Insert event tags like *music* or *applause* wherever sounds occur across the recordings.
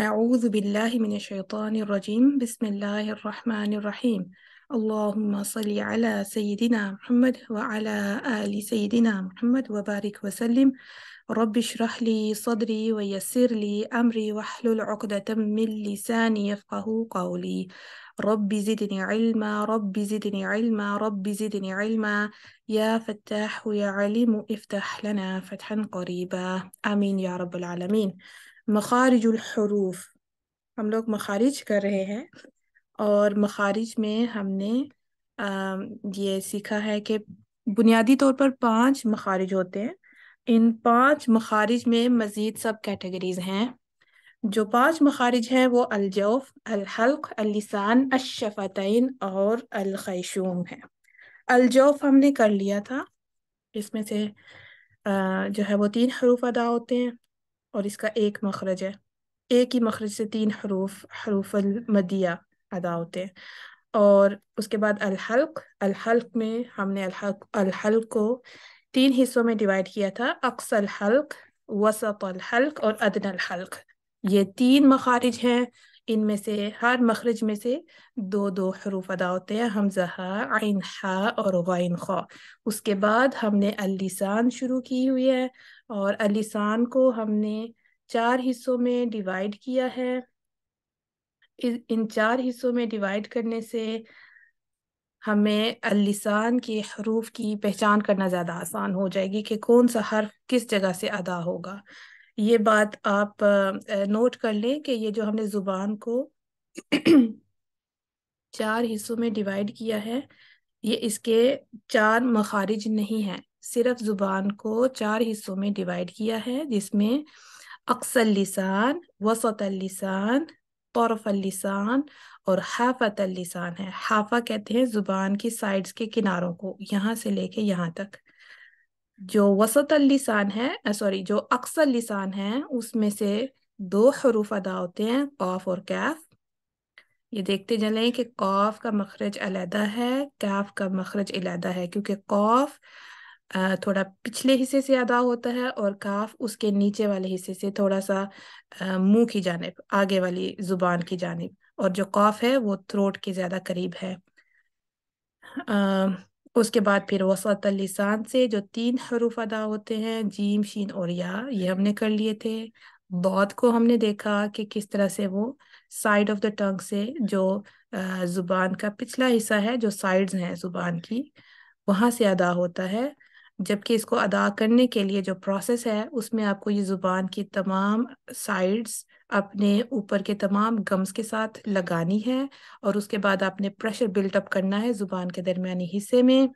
أعوذ بالله من الشيطان الرجيم بسم الله الرحمن الرحيم اللهم صل على سيدنا محمد وعلى آل سيدنا محمد وبارك وسلم رب اشرح لي صدري ويسر لي أمري واحلل عقدة من لساني يفقه قولي رب زدني علما رب زدني علما رب زدني علما يا فتاح يا عليم افتح لنا فتحا قريبا آمين يا رب العالمين मखारिज हरूफ हम लोग मखारिज कर रहे हैं और मखारिज में हमने ये सीखा है कि बुनियादी तौर पर पांच मखारिज होते हैं इन पांच मखारिज में मज़ीद सब कैटेगरीज हैं जो पांच मखारिज हैं वो अलजौफ अलहल्क अलिसान अशफ़तैन और अलखैशूम है अलजौफ हमने कर लिया था इसमें से जो है वो तीन हरूफ अदा होते हैं और इसका एक मखरज है एक ही मखरज से तीन हरूफ हरूफ मदिया अदा होते हैं और उसके बाद अलहल्क अलहल्क में हमने अलहल्क अलहल्क को तीन हिस्सों में डिवाइड किया था अक्स अलहल्क वसत अलहल्क और अदन अलहल्क ये तीन मखारिज हैं इनमें से हर मखरज में से दो दो हरूफ अदा होते हैं हमजा आइन हा और वाइन खा उसके बाद हमने अलिसान शुरू की हुई है और अलिसान को हमने चार हिस्सों में डिवाइड किया है इन चार हिस्सों में डिवाइड करने से हमें अलिसान के हरूफ की पहचान करना ज़्यादा आसान हो जाएगी कि कौन सा हर्फ किस जगह से अदा होगा ये बात आप नोट कर लें कि ये जो हमने ज़ुबान को चार हिस्सों में डिवाइड किया है ये इसके चार मखारिज नहीं हैं सिर्फ जुबान को चार हिस्सों में डिवाइड किया है जिसमें अक्सल लिसान वसत लिसान तौरफ लिसान और हाफत लिसान है हाफा कहते हैं जुबान की साइड्स के किनारों को यहाँ से लेके यहाँ तक जो वसत लिसान है सॉरी जो अक्सल लिसान है उसमें से दो हरूफ अदा होते हैं कौफ और कैफ ये देखते चलें कि कौफ का मखरज अलहदा है कैफ का मखरज अलहदा है क्योंकि कौफ थोड़ा पिछले हिस्से से अदा होता है और काफ उसके नीचे वाले हिस्से से थोड़ा सा मुंह की जानब आगे वाली जुबान की जानब और जो काफ है वो थ्रोट के ज़्यादा करीब है उसके बाद फिर वसात लिसान से जो तीन हरूफ अदा होते हैं जीम शीन और या ये हमने कर लिए थे दौद को हमने देखा कि किस तरह से वो साइड ऑफ द टंग से जो ज़ुबान का पिछला हिस्सा है जो साइड्स हैं ज़ुबान की वहाँ से अदा होता है जबकि इसको अदा करने के लिए जो प्रोसेस है उसमें आपको ये ज़ुबान की तमाम साइड्स अपने ऊपर के तमाम गम्स के साथ लगानी है और उसके बाद आपने प्रेशर बिल्टअप करना है ज़ुबान के दरमियानी हिस्से में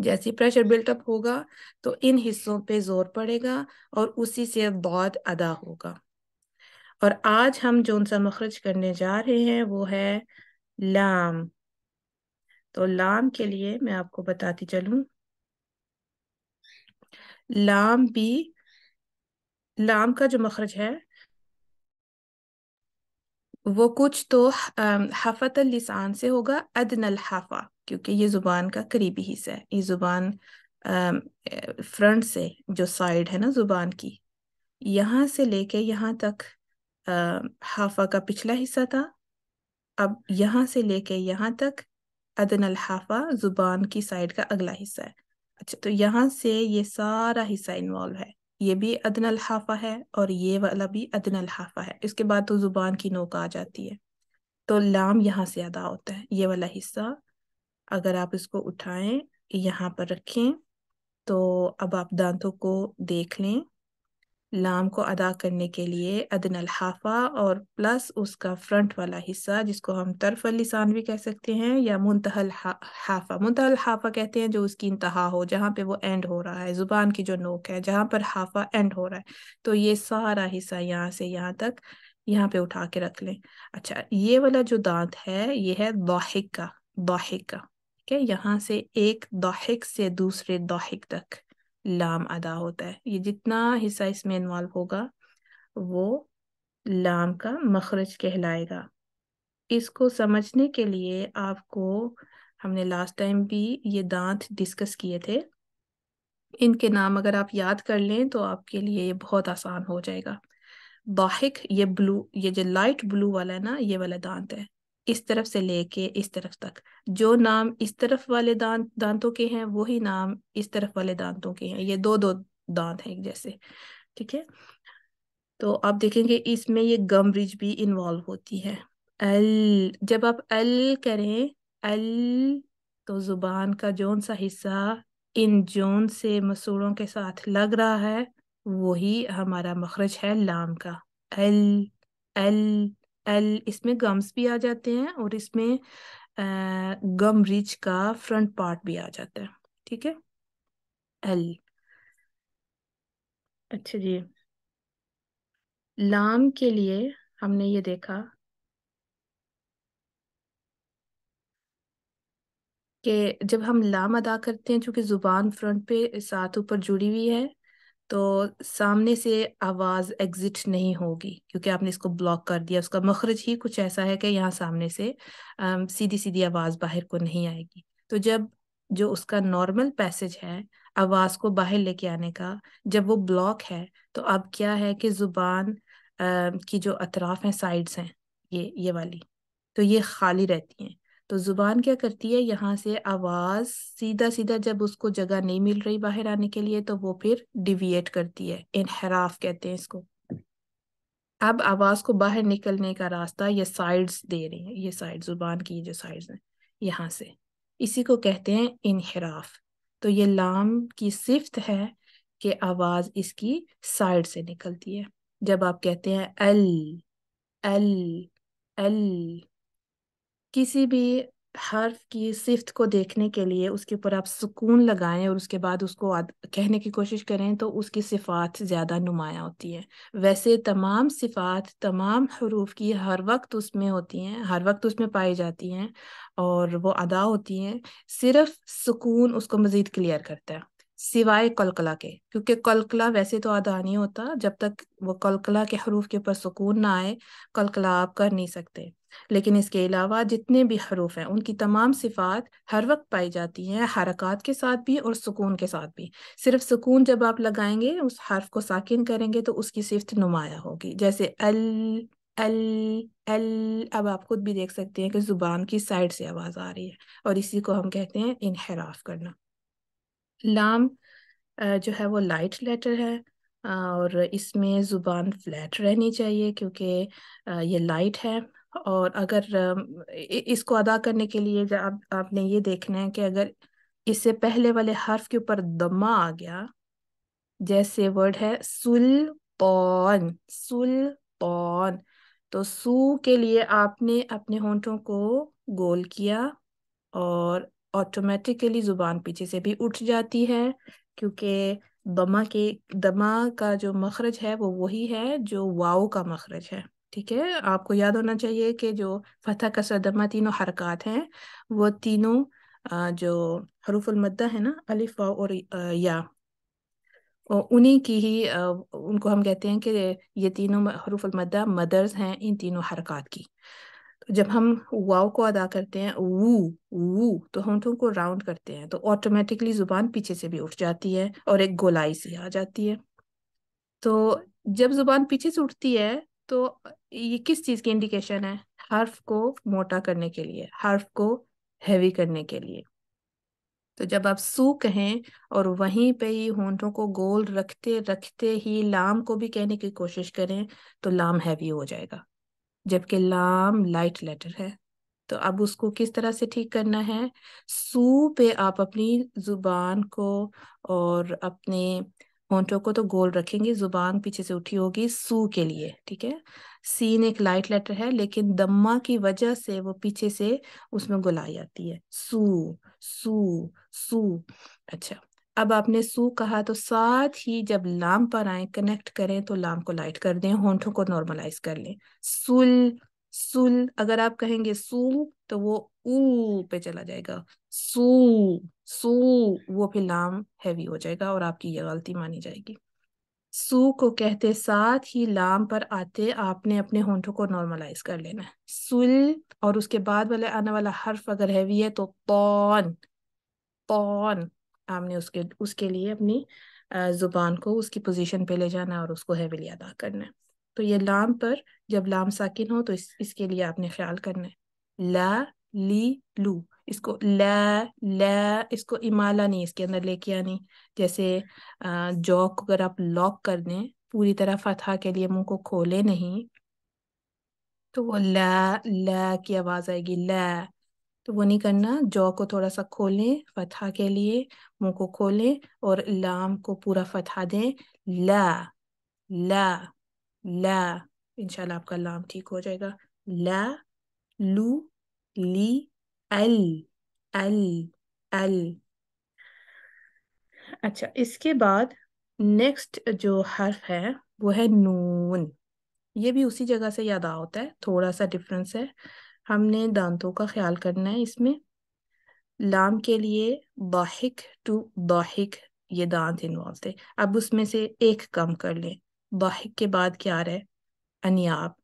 जैसे प्रेशर बिल्टअप होगा तो इन हिस्सों पे जोर पड़ेगा और उसी से बहुत अदा होगा और आज हम जो उनसा मखरज करने जा रहे हैं वो है लाम तो लाम के लिए मैं आपको बताती चलूँ लाम बी लाम का जो मखरज है वो कुछ तो हफत लिसान से होगा अदनल हाफा क्योंकि ये ज़ुबान का करीबी हिस्सा है ये ज़ुबान फ्रंट से जो साइड है ना ज़ुबान की यहाँ से लेके यहाँ तक आ, हाफा का पिछला हिस्सा था अब यहाँ से लेके यहाँ तक अदनल हाफा ज़ुबान की साइड का अगला हिस्सा है अच्छा तो यहाँ से ये सारा हिस्सा इन्वॉल्व है ये भी अदन हाफा है और ये वाला भी अदन हाफा है इसके बाद तो ज़ुबान की नोक आ जाती है तो लाम यहाँ से अदा होता है ये वाला हिस्सा अगर आप इसको उठाएं यहाँ पर रखें तो अब आप दांतों को देख लें लाम को अदा करने के लिए अदन अलहाफा और प्लस उसका फ्रंट वाला हिस्सा जिसको हम तरफ लिसान भी कह सकते हैं या मुंतहल हाफा मुंतहल हाफा कहते हैं जो उसकी इंतहा हो जहाँ पे वो एंड हो रहा है ज़ुबान की जो नोक है जहाँ पर हाफा एंड हो रहा है तो ये सारा हिस्सा यहाँ से यहाँ तक यहाँ पे उठा के रख लें अच्छा ये वाला जो दांत है ये है दोहिक का दाहिक का ठीक है यहाँ से एक दाहिक से दूसरे दाहिक तक लाम अदा होता है ये जितना हिस्सा इसमें इन्वॉल्व होगा वो लाम का मखरज कहलाएगा इसको समझने के लिए आपको हमने लास्ट टाइम भी ये दांत डिस्कस किए थे इनके नाम अगर आप याद कर लें तो आपके लिए ये बहुत आसान हो जाएगा दाहिक ये ब्लू ये जो लाइट ब्लू वाला है ना ये वाला दांत है इस तरफ से लेके इस तरफ तक जो नाम इस तरफ वाले दांत दांतों के हैं वही नाम इस तरफ वाले दांतों के हैं ये दो दो दांत हैं जैसे ठीक है तो आप देखेंगे इसमें ये गम ब्रिज भी इन्वॉल्व होती है एल जब आप एल करें एल तो जुबान का जोन सा हिस्सा इन जोन से मसूड़ों के साथ लग रहा है वही हमारा मखरज है लाम का एल एल एल इसमें गम्स भी आ जाते हैं और इसमें गम रिच का फ्रंट पार्ट भी आ जाता है ठीक है एल अच्छा जी लाम के लिए हमने ये देखा कि जब हम लाम अदा करते हैं चूंकि ज़ुबान फ्रंट पे साथ ऊपर जुड़ी हुई है तो सामने से आवाज़ एग्जिट नहीं होगी क्योंकि आपने इसको ब्लॉक कर दिया उसका मखरज ही कुछ ऐसा है कि यहाँ सामने से सीधी सीधी आवाज़ बाहर को नहीं आएगी तो जब जो उसका नॉर्मल पैसेज है आवाज़ को बाहर लेके आने का जब वो ब्लॉक है तो अब क्या है कि ज़ुबान की जो अतराफ़ हैं साइड्स हैं ये ये वाली तो ये खाली रहती हैं तो ज़ुबान क्या करती है यहाँ से आवाज़ सीधा सीधा जब उसको जगह नहीं मिल रही बाहर आने के लिए तो वो फिर डिविएट करती है इनहराफ कहते हैं इसको अब आवाज़ को बाहर निकलने का रास्ता ये साइड्स दे रही है ये साइड ज़ुबान की जो साइड्स हैं यहाँ से इसी को कहते हैं इनहराफ तो ये लाम की सिफ्त है कि आवाज़ इसकी साइड से निकलती है जब आप कहते हैं अल अल अल किसी भी हर्फ की सिफ्त को देखने के लिए उसके ऊपर आप सुकून लगाएं और उसके बाद उसको कहने की कोशिश करें तो उसकी सिफात ज़्यादा नुमाया होती है वैसे तमाम सिफात तमाम हरूफ की हर वक्त उसमें होती हैं हर वक्त उसमें पाई जाती हैं और वो अदा होती हैं सिर्फ सुकून उसको मज़ीद क्लियर करता है सिवाय कलकला के क्योंकि कलकला वैसे तो आदा नहीं होता जब तक वो कलकला के हरूफ के ऊपर सुकून ना आए कलकला आप कर नहीं सकते लेकिन इसके अलावा जितने भी हरूफ हैं उनकी तमाम सिफात हर वक्त पाई जाती हैं हरकत के साथ भी और सुकून के साथ भी सिर्फ सुकून जब आप लगाएंगे उस हर्फ को साकिन करेंगे तो उसकी सिफ्त नुमाया होगी जैसे अल अल अल अब आप खुद भी देख सकते हैं कि ज़ुबान की साइड से आवाज़ आ रही है और इसी को हम कहते हैं इनहराफ करना लाम जो है वो लाइट लेटर है और इसमें ज़ुबान फ्लैट रहनी चाहिए क्योंकि ये लाइट है और अगर इसको अदा करने के लिए आप आपने ये देखना है कि अगर इससे पहले वाले हर्फ के ऊपर दमा आ गया जैसे वर्ड है सुल सुल पौन तो सू के लिए आपने अपने होंठों को गोल किया और ऑटोमेटिकली ज़ुबान पीछे से भी उठ जाती है क्योंकि दमा के दमा का जो मखरज है वो वही है जो वाओ का मखरज है ठीक है आपको याद होना चाहिए कि जो फतह कसर दमा तीनों हरकत हैं वो तीनों जो हरूफुलमद्दा है ना अलिफ वाओ और या उन्हीं की ही उनको हम कहते हैं कि ये तीनों हरूफुलमद्दा मदर्स हैं इन तीनों हरकत की जब हम वाओ को अदा करते हैं वो वो तो होंठों तो को राउंड करते हैं तो ऑटोमेटिकली जुबान पीछे से भी उठ जाती है और एक गोलाई सी आ जाती है तो जब जुबान पीछे से उठती है तो ये किस चीज़ की इंडिकेशन है हर्फ को मोटा करने के लिए हर्फ को हैवी करने के लिए तो जब आप सू कहें और वहीं पे ही होंठों को गोल रखते रखते ही लाम को भी कहने की कोशिश करें तो लाम हैवी हो जाएगा जबकि लाम लाइट लेटर है तो अब उसको किस तरह से ठीक करना है सू पे आप अपनी जुबान को और अपने होंठों को तो गोल रखेंगे जुबान पीछे से उठी होगी सू के लिए ठीक है सीन एक लाइट लेटर है लेकिन दम्मा की वजह से वो पीछे से उसमें गुलाई आती है सू सू सू अच्छा अब आपने सू कहा तो साथ ही जब लाम पर आए कनेक्ट करें तो लाम को लाइट कर दें होंठों को नॉर्मलाइज कर लें सुल सुल अगर आप कहेंगे सू तो वो ऊ पे चला जाएगा सू सू वो फिर लाम हैवी हो जाएगा और आपकी ये गलती मानी जाएगी सू को कहते साथ ही लाम पर आते आपने अपने होंठों को नॉर्मलाइज कर लेना है सुल और उसके बाद वाले आने वाला हर्फ अगर हैवी है तो पौन पौन आपने उसके उसके लिए अपनी ज़ुबान को उसकी पोजीशन पे ले जाना है और उसको हेविली अदा करना है तो ये लाम पर जब लाम साकिन हो तो इस, इसके लिए आपने ख्याल करना है ला ली लू इसको ला ला इसको इमाला नहीं इसके अंदर लेके आनी जैसे जॉक अगर आप लॉक कर दें पूरी तरह फतहा के लिए मुंह को खोले नहीं तो वो ला ला की आवाज़ आएगी ला तो वो नहीं करना जौ को थोड़ा सा खोलें फतहा के लिए मुंह को खोलें और लाम को पूरा फतहा दें ला ला ला इंशाल्लाह आपका लाम ठीक हो जाएगा ला लू ली एल एल एल अच्छा इसके बाद नेक्स्ट जो हर्फ है वो है नून ये भी उसी जगह से याद होता है थोड़ा सा डिफरेंस है हमने दांतों का ख्याल करना है इसमें लाम के लिए बाहिक टू बाहिक ये दांत इन्वॉल्व थे अब उसमें से एक कम कर लें बाहिक के बाद क्या आ रहा है अनियाब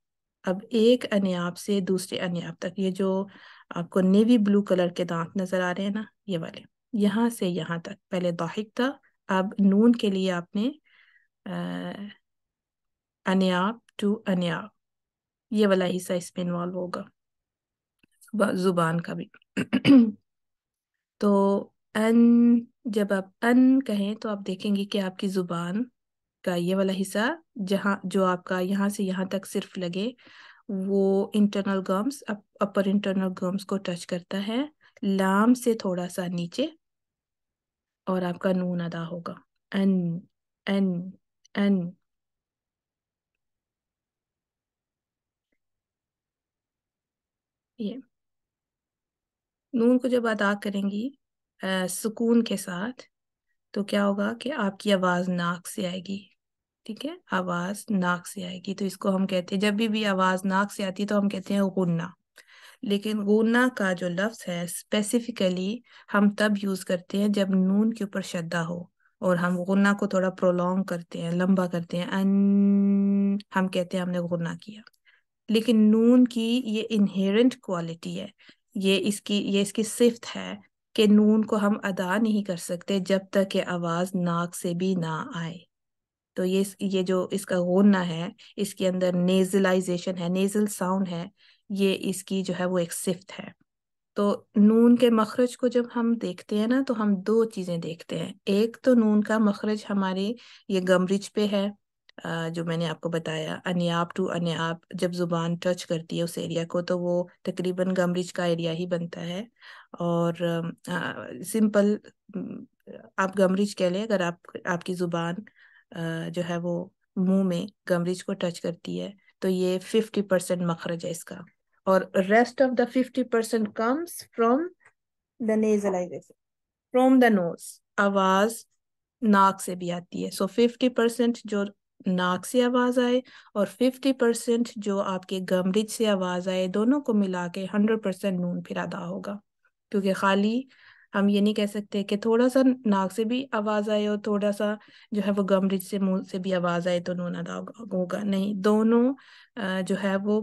अब एक अनियाब से दूसरे अनियाब तक ये जो आपको नेवी ब्लू कलर के दांत नज़र आ रहे हैं ना ये वाले यहाँ से यहाँ तक पहले दाहिक था अब नून के लिए आपने अनियाब टू अनियाब ये वाला हिस्सा इसमें इन्वॉल्व होगा जुबान का भी *clears throat* तो अन जब आप अन कहें तो आप देखेंगे कि आपकी ज़ुबान का ये वाला हिस्सा जहाँ जो आपका यहाँ से यहाँ तक सिर्फ लगे वो internal gums up, upper internal gums को टच करता है लाम से थोड़ा सा नीचे और आपका नून अदा होगा एन एन एन ये नून को जब अदा करेंगी आ, सुकून के साथ तो क्या होगा कि आपकी आवाज़ नाक से आएगी ठीक है आवाज़ नाक से आएगी तो इसको हम कहते हैं जब भी भी आवाज़ नाक से आती है तो हम कहते हैं गुन्ना लेकिन गुन्ना का जो लफ्ज़ है स्पेसिफिकली हम तब यूज़ करते हैं जब नून के ऊपर श्रद्धा हो और हम गुन्ना को थोड़ा प्रोलोंग करते हैं लंबा करते हैं अन हम कहते हैं हमने गुन्ना किया लेकिन नून की ये इनहेरेंट क्वालिटी है ये इसकी ये इसकी सिफ्त है कि नून को हम अदा नहीं कर सकते जब तक ये आवाज़ नाक से भी ना आए तो ये ये जो इसका गोना है इसके अंदर नेजलाइजेशन है नेजल साउंड है ये इसकी जो है वो एक सिफ्त है तो नून के मखरज को जब हम देखते हैं ना तो हम दो चीज़ें देखते हैं एक तो नून का मखरज हमारे ये गमरिज पे है जो मैंने आपको बताया अनयाब टू अनयाब जब ज़ुबान टच करती है उस एरिया को तो वो तकरीबन गमरिज का एरिया ही बनता है और सिंपल आप गमरिज कह लें अगर आप आपकी ज़ुबान जो है वो मुंह में गमरिज को टच करती है तो ये फिफ्टी परसेंट मखरज है इसका और rest of the fifty percent comes from the nasalization from the nose आवाज़ नाक से भी आती है सो फिफ्टी परसेंट जो नाक से आवाज़ आए और फिफ्टी परसेंट जो आपके गमरिज से आवाज़ आए दोनों को मिला के हंड्रेड परसेंट नून फिर अदा होगा क्योंकि खाली हम ये नहीं कह सकते कि थोड़ा सा नाक से भी आवाज़ आए और थोड़ा सा जो है वो गमरिज से मुंह से भी आवाज़ आए तो नून अदा होगा नहीं दोनों जो है वो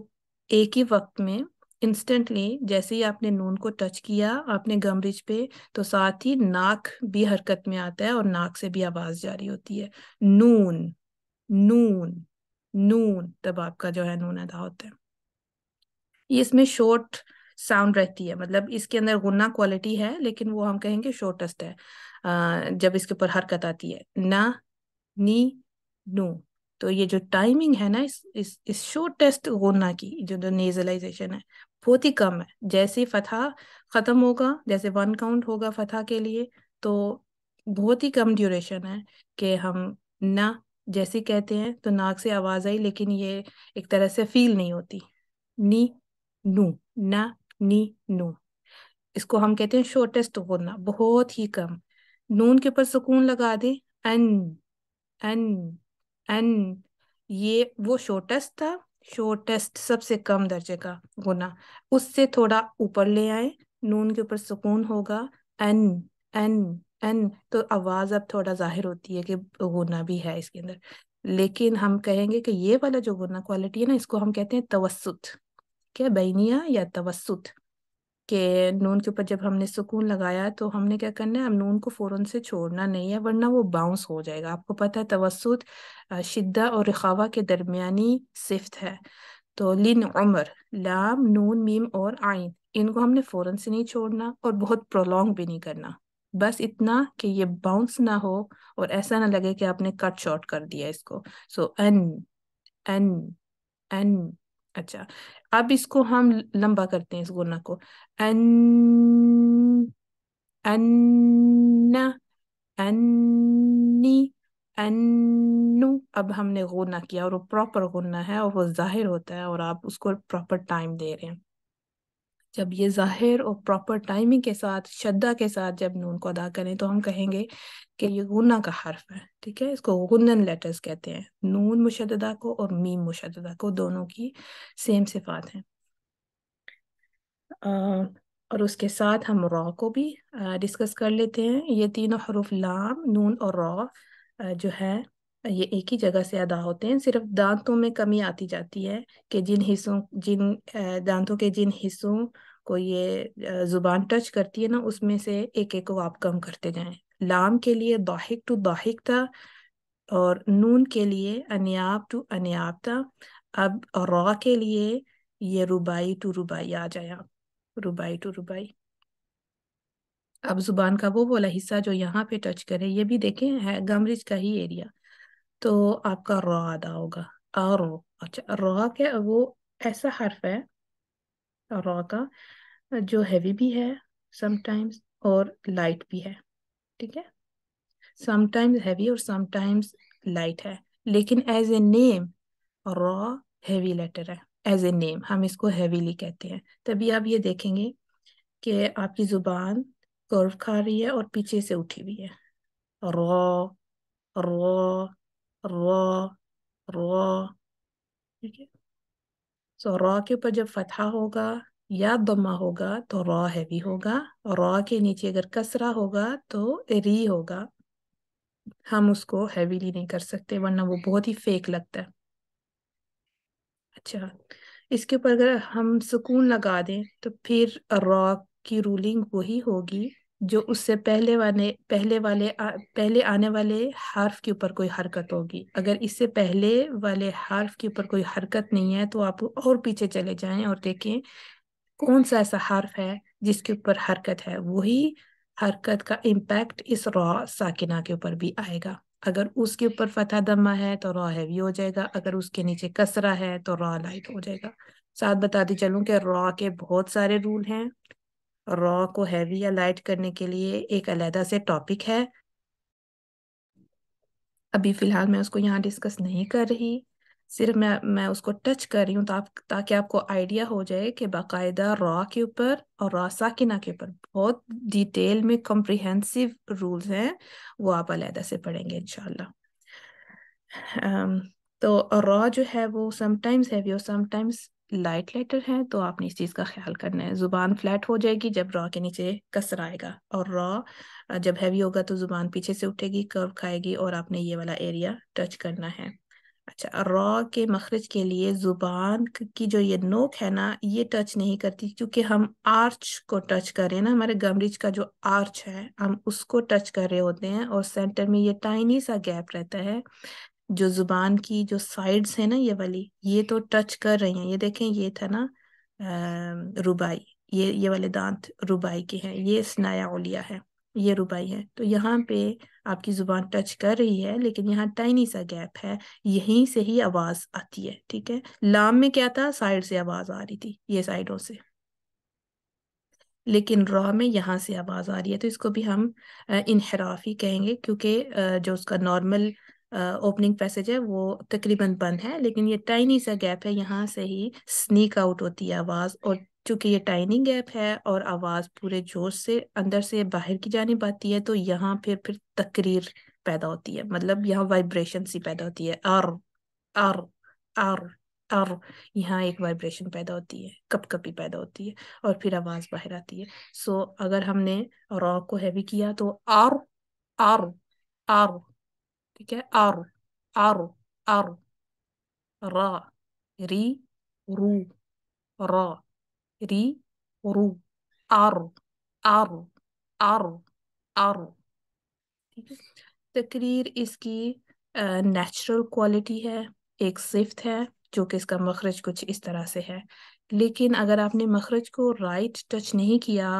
एक ही वक्त में इंस्टेंटली जैसे ही आपने नून को टच किया आपने गमरिज पे तो साथ ही नाक भी हरकत में आता है और नाक से भी आवाज़ जारी होती है नून नून नून तब आपका जो है नून अदा होता है इसमें शॉर्ट साउंड रहती है मतलब इसके अंदर गुना क्वालिटी है लेकिन वो हम कहेंगे शॉर्टेस्ट है जब इसके ऊपर हरकत आती है ना नी नू तो ये जो टाइमिंग है ना इस इस इस शॉर्टेस्ट गुना की जो जो नेजलाइजेशन है बहुत ही कम है जैसे फतह ख़त्म होगा जैसे वन काउंट होगा फतह के लिए तो बहुत ही कम ड्यूरेशन है कि हम ना जैसे कहते हैं तो नाक से आवाज आई लेकिन ये एक तरह से फील नहीं होती नी नू ना नी नू इसको हम कहते हैं शॉर्टेस्ट बोलना बहुत ही कम नून के ऊपर सुकून लगा दे एन एन एन ये वो शॉर्टेस्ट था शॉर्टेस्ट सबसे कम दर्जे का गुना उससे थोड़ा ऊपर ले आए नून के ऊपर सुकून होगा एन एन एंड तो आवाज़ अब थोड़ा जाहिर होती है कि गुना भी है इसके अंदर लेकिन हम कहेंगे कि ये वाला जो गुना क्वालिटी है ना इसको हम कहते हैं तवसुत क्या बैनिया या तवसुत के नून के ऊपर जब हमने सुकून लगाया तो हमने क्या करना है अब नून को फ़ौरन से छोड़ना नहीं है वरना वो बाउंस हो जाएगा आपको पता है तवसुत शिद्दा और रखावा के दरमियानी सिफ्त है तो लिन उमर लाम नून मीम और आइन इनको हमने फ़ौरन से नहीं छोड़ना और बहुत प्रोलॉन्ग भी नहीं करना बस इतना कि ये बाउंस ना हो और ऐसा ना लगे कि आपने कट शॉर्ट कर दिया इसको सो एन एन एन अच्छा अब इसको हम लंबा करते हैं इस गुना को एन अन्ना अन्नी अब हमने गुना किया और वो प्रॉपर गुना है और वो जाहिर होता है और आप उसको प्रॉपर टाइम दे रहे हैं जब ये जाहिर और प्रॉपर टाइमिंग के साथ श्रद्धा के साथ जब नून को अदा करें तो हम कहेंगे कि ये गुना का हर्फ है ठीक है इसको गुन्नन लेटर्स कहते हैं नून मुशदा को और मीम मुशदा को दोनों की सेम सिफात हैं और उसके साथ हम रॉ को भी डिस्कस कर लेते हैं ये तीनों हरूफ लाम नून और रॉ जो है ये एक ही जगह से अदा होते हैं सिर्फ दांतों में कमी आती जाती है कि जिन हिस्सों जिन दांतों के जिन हिस्सों को ये जुबान टच करती है ना उसमें से एक एक को आप कम करते जाएं लाम के लिए दाहिक टू दाहिक था और नून के लिए अनयाब टू अनयाब था अब रॉ के लिए ये रुबाई टू रुबाई आ जाए आप रुबाई टू रुबाई अब जुबान का वो वाला हिस्सा जो यहाँ पे टच करे ये भी देखें है गमरिज का ही एरिया तो आपका रो आधा होगा रो अच्छा र क्या वो ऐसा हर्फ है रो का जो हैवी भी है समटाइम्स और लाइट भी है ठीक है समटाइम्स हैवी और समटाइम्स लाइट है लेकिन एज ए नेम रॉ हैवी लेटर है एज ए नेम हम इसको हैवीली कहते हैं तभी आप ये देखेंगे कि आपकी जुबान कर्व खा रही है और पीछे से उठी हुई है रॉ रॉ रॉ र ठीक है सो रॉ के ऊपर जब फतहा होगा या दमा होगा तो रॉ हैवी होगा और रॉ के नीचे अगर कसरा होगा तो री होगा हम उसको हैवीली नहीं कर सकते वरना वो बहुत ही फेक लगता है अच्छा इसके ऊपर अगर हम सुकून लगा दें तो फिर रॉ की रूलिंग वही होगी जो उससे पहले वाले पहले वाले आ, पहले आने वाले हार्फ के ऊपर कोई हरकत होगी अगर इससे पहले वाले हार्फ के ऊपर कोई हरकत नहीं है तो आप और पीछे चले जाएं और देखें कौन सा ऐसा हार्फ है जिसके ऊपर हरकत है वही हरकत का इम्पैक्ट इस रॉ साकिना के ऊपर भी आएगा अगर उसके ऊपर फतेह दमा है तो रॉ हैवी हो जाएगा अगर उसके नीचे कसरा है तो रॉ लाइट हो जाएगा साथ बताती चलूँ कि रॉ के बहुत सारे रूल हैं रॉ को हैवी या लाइट करने के लिए एक अलहदा से टॉपिक है अभी फ़िलहाल मैं उसको यहाँ डिस्कस नहीं कर रही सिर्फ मैं मैं उसको टच कर रही हूँ तो ताकि आपको आइडिया हो जाए कि बाकायदा रॉ के ऊपर और रॉ साकिना के ऊपर बहुत डिटेल में कॉम्प्रिहेंसिव रूल्स हैं वो आप अलहदा से पढ़ेंगे इनशाला तो रॉ जो है वो समटाइम्स हैवी और समटाइम्स लाइट लेटर है तो आपने इस चीज़ का ख्याल करना है ज़ुबान फ्लैट हो जाएगी जब रॉ के नीचे कसर आएगा और रॉ जब हैवी होगा तो ज़ुबान पीछे से उठेगी कर्व खाएगी और आपने ये वाला एरिया टच करना है अच्छा रॉ के मखरज के लिए ज़ुबान की जो ये नोक है ना ये टच नहीं करती क्योंकि हम आर्च को टच कर रहे हैं ना हमारे गमरिज का जो आर्च है हम उसको टच कर रहे होते हैं और सेंटर में ये टाइनी सा गैप रहता है जो जुबान की जो साइड्स है ना ये वाली ये तो टच कर रही हैं ये देखें ये था ना रुबाई ये ये वाले दांत रुबाई के हैं ये स्नाया उलिया है ये रुबाई है तो यहाँ पे आपकी जुबान टच कर रही है लेकिन यहाँ टाइनी सा गैप है यहीं से ही आवाज आती है ठीक है लाम में क्या था साइड से आवाज आ रही थी ये साइडों से लेकिन रॉ में यहाँ से आवाज आ रही है तो इसको भी हम इनहराफ ही कहेंगे क्योंकि जो उसका नॉर्मल ओपनिंग पैसेज है वो तकरीबन बंद है लेकिन ये टाइनी सा गैप है यहाँ से ही स्नीक आउट होती है आवाज़ और चूंकि ये टाइनी गैप है और आवाज़ पूरे जोश से अंदर से बाहर की जानब आती है तो यहाँ फिर फिर तकरीर पैदा होती है मतलब यहाँ वाइब्रेशन सी पैदा होती है आर आर आर आर यहाँ एक वाइब्रेशन पैदा होती है कप कपी पैदा होती है और फिर आवाज़ बाहर आती है सो अगर हमने रॉक को हैवी किया तो आर आर आर ठीक है आर आर आर रा री रू रा री रू आर आर आर आर ठीक है तकरीर इसकी नेचुरल क्वालिटी है एक सिफ्त है जो कि इसका मखरज कुछ इस तरह से है लेकिन अगर आपने मखरज को राइट टच नहीं किया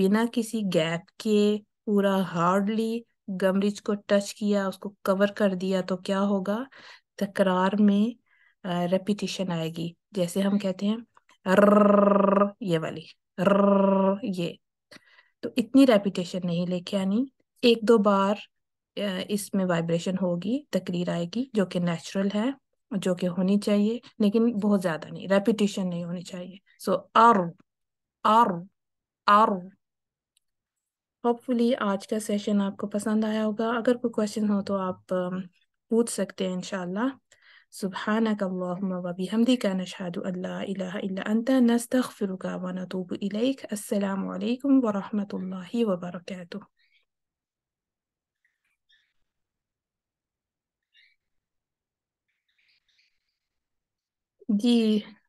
बिना किसी गैप के पूरा हार्डली गमरिज को टच किया उसको कवर कर दिया तो क्या होगा तकरार में रेपिटेशन आएगी जैसे हम कहते हैं रर ये वाली रर ये तो इतनी रेपिटेशन नहीं लेके आनी एक दो बार इसमें वाइब्रेशन होगी तकरीर आएगी जो कि नेचुरल है जो कि होनी चाहिए लेकिन बहुत ज्यादा नहीं रेपिटेशन नहीं होनी चाहिए सो so, आर आर आरू होपफुली आज का सेशन आपको पसंद आया होगा अगर कोई क्वेश्चन हो तो आप पूछ सकते हैं इनशाला سبحانك اللهم وبحمدك نشهد أن لا إله إلا أنت نستغفرك ونتوب إليك السلام عليكم ورحمة الله وبركاته دي